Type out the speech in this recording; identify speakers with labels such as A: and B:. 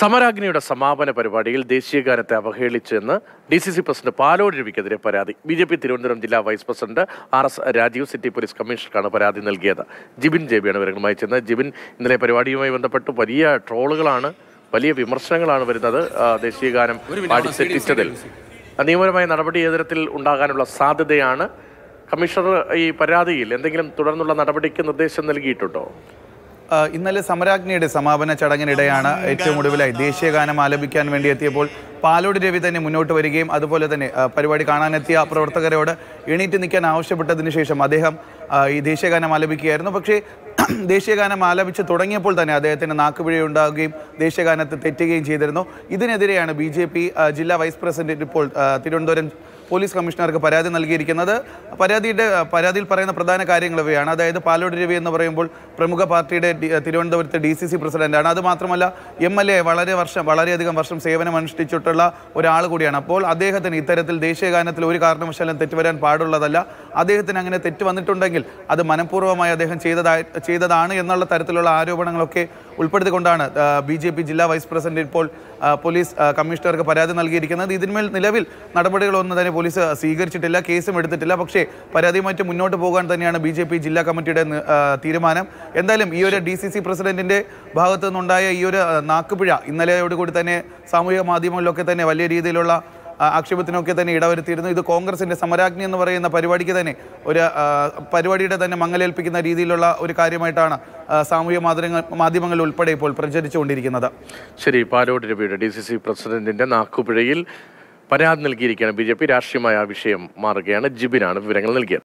A: സമരാഗ്നിയുടെ സമാപന പരിപാടിയിൽ ദേശീയഗാനത്തെ അവഹേളിച്ചെന്ന് D C C president Palode രവിക്കെതിരെ പരാതി ബി ജെ പി തിരുവനന്തപുരം ജില്ലാ vice president R S Rajeev city police കമ്മീഷണർക്കാണ് പരാതി നൽകിയത് ജിബിൻ ജെബിയാണ് വിവരങ്ങളുമായി ചെന്ന് ജിബിൻ ഇന്നലെ പരിപാടിയുമായി ബന്ധപ്പെട്ട് വലിയ ട്രോളുകളാണ് വലിയ വിമർശനങ്ങളാണ് വരുന്നത് ദേശീയഗാനം പാടിച്ചെത്തിച്ചതിൽ നിയമപരമായ നടപടി ഏതരത്തിൽ ഉണ്ടാകാനുള്ള സാധ്യതയാണ് കമ്മീഷണർ ഈ പരാതിയിൽ എന്തെങ്കിലും തുടർന്നുള്ള നടപടിക്ക് നിർദ്ദേശം നൽകിയിട്ടുണ്ടോ
B: ഇന്നലെ സമരാജ്ഞിയുടെ സമാപന ചടങ്ങിനിടെയാണ് ഏറ്റവും ഒടുവിലായി ദേശീയ ഗാനം ആലപിക്കാൻ വേണ്ടി എത്തിയപ്പോൾ പാലോട് രവി തന്നെ മുന്നോട്ട് വരികയും അതുപോലെ തന്നെ പരിപാടി കാണാനെത്തിയ പ്രവർത്തകരോട് എണീറ്റ് നിൽക്കാൻ ആവശ്യപ്പെട്ടതിന് ശേഷം അദ്ദേഹം ഈ ദേശീയഗാനം ആലപിക്കുകയായിരുന്നു പക്ഷേ ദേശീയഗാനം ആലപിച്ച് തുടങ്ങിയപ്പോൾ തന്നെ അദ്ദേഹത്തിന് നാക്കുപിഴയുണ്ടാവുകയും ദേശീയഗാനത്തെ തെറ്റുകയും ചെയ്തിരുന്നു ഇതിനെതിരെയാണ് ബി ജില്ലാ വൈസ് പ്രസിഡന്റ് ഇപ്പോൾ തിരുവനന്തപുരം പോലീസ് കമ്മീഷണർക്ക് പരാതി നൽകിയിരിക്കുന്നത് പരാതിയുടെ പരാതിയിൽ പറയുന്ന പ്രധാന കാര്യങ്ങൾ ഇവയാണ് അതായത് പാലോട് രവി എന്ന് പറയുമ്പോൾ പ്രമുഖ പാർട്ടിയുടെ തിരുവനന്തപുരത്ത് ഡി സി സി പ്രസിഡൻ്റാണ് അതുമാത്രമല്ല എം എൽ എ വളരെ വർഷം വളരെയധികം വർഷം സേവനം അനുഷ്ഠിച്ചിട്ടുള്ള ഒരാൾ കൂടിയാണ് അപ്പോൾ അദ്ദേഹത്തിന് ഇത്തരത്തിൽ ദേശീയഗാനത്തിൽ ഒരു കാരണവശാലും തെറ്റ് വരാൻ പാടുള്ളതല്ല അദ്ദേഹത്തിന് അങ്ങനെ തെറ്റ് വന്നിട്ടുണ്ടെങ്കിൽ അത് മനഃപൂർവ്വമായി അദ്ദേഹം ചെയ്തതായി ചെയ്തതാണ് എന്നുള്ള തരത്തിലുള്ള ആരോപണങ്ങളൊക്കെ ഉൾപ്പെടുത്തിക്കൊണ്ടാണ് ബി ജെ പി ജില്ലാ വൈസ് പ്രസിഡന്റ് ഇപ്പോൾ പോലീസ് കമ്മീഷണർക്ക് പരാതി നൽകിയിരിക്കുന്നത് ഇതിന്മേൽ നിലവിൽ നടപടികളൊന്നും തന്നെ പോലീസ് സ്വീകരിച്ചിട്ടില്ല കേസും എടുത്തിട്ടില്ല പക്ഷേ പരാതിയുമായിട്ട് മുന്നോട്ട് പോകാൻ തന്നെയാണ് ബി ജെ പി ജില്ലാ കമ്മിറ്റിയുടെ തീരുമാനം എന്തായാലും ഈ ഒരു ഡി സി സി പ്രസിഡന്റിന്റെ ഭാഗത്തു നിന്നുണ്ടായ ഈ ഒരു നാക്കുപിഴ ഇന്നലെയോടുകൂടി തന്നെ സാമൂഹിക മാധ്യമങ്ങളിലൊക്കെ തന്നെ വലിയ രീതിയിലുള്ള ആക്ഷേപത്തിനൊക്കെ തന്നെ ഇടവരുത്തിയിരുന്നു ഇത് കോൺഗ്രസിന്റെ സമരാജ്ഞി എന്ന് പറയുന്ന പരിപാടിക്ക് തന്നെ ഒരു പരിപാടിയുടെ തന്നെ മങ്ങലേൽപ്പിക്കുന്ന രീതിയിലുള്ള ഒരു കാര്യമായിട്ടാണ് സാമൂഹ്യ മാധ്യമങ്ങൾ മാധ്യമങ്ങൾ ഉൾപ്പെടെ ഇപ്പോൾ പ്രചരിച്ചുകൊണ്ടിരിക്കുന്നത്
A: ശരി പാലോട് രവിയുടെ ഡി സി സി പ്രസിഡന്റിന്റെ നാക്കുപിഴയിൽ പരാതി നൽകിയിരിക്കുകയാണ് ബി രാഷ്ട്രീയമായ വിഷയം മാറുകയാണ് ജിബിനാണ് വിവരങ്ങൾ നൽകിയത്